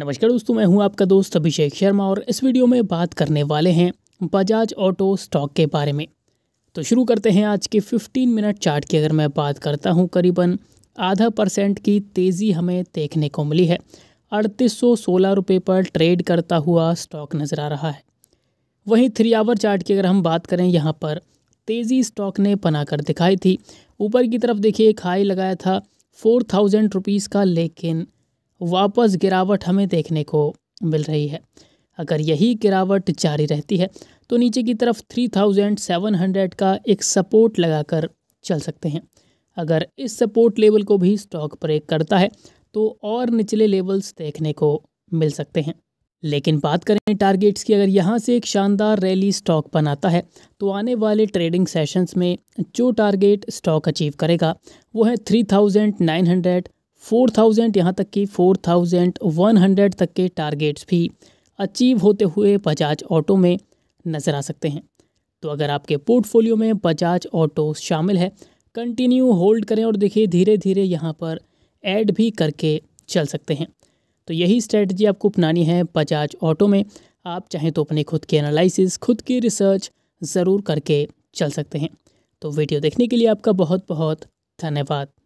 नमस्कार दोस्तों मैं हूं आपका दोस्त अभिषेक शर्मा और इस वीडियो में बात करने वाले हैं बजाज ऑटो स्टॉक के बारे में तो शुरू करते हैं आज के 15 मिनट चार्ट की अगर मैं बात करता हूं करीबन आधा परसेंट की तेज़ी हमें देखने को मिली है अड़तीस सौ पर ट्रेड करता हुआ स्टॉक नज़र आ रहा है वहीं थ्री आवर चार्ट की अगर हम बात करें यहाँ पर तेज़ी स्टॉक ने बनाकर दिखाई थी ऊपर की तरफ देखिए एक हाई लगाया था फोर थाउजेंड रुपीज़ का लेकिन वापस गिरावट हमें देखने को मिल रही है अगर यही गिरावट जारी रहती है तो नीचे की तरफ 3700 का एक सपोर्ट लगाकर चल सकते हैं अगर इस सपोर्ट लेवल को भी स्टॉक ब्रेक करता है तो और निचले लेवल्स देखने को मिल सकते हैं लेकिन बात करें टारगेट्स की अगर यहाँ से एक शानदार रैली स्टॉक बनाता है तो आने वाले ट्रेडिंग सेशंस में जो टारगेट स्टॉक अचीव करेगा वो है three thousand nine hundred four thousand यहाँ तक कि फोर थाउजेंड वन हंड्रेड तक के टारगेट्स भी अचीव होते हुए बजाज ऑटो में नज़र आ सकते हैं तो अगर आपके पोर्टफोलियो में बजाज ऑटो शामिल है कंटिन्यू होल्ड करें और देखिए धीरे धीरे यहाँ पर ऐड भी करके चल सकते हैं तो यही स्ट्रेटजी आपको अपनानी है बजाज ऑटो में आप चाहें तो अपने खुद की एनालिसिस खुद की रिसर्च ज़रूर करके चल सकते हैं तो वीडियो देखने के लिए आपका बहुत बहुत धन्यवाद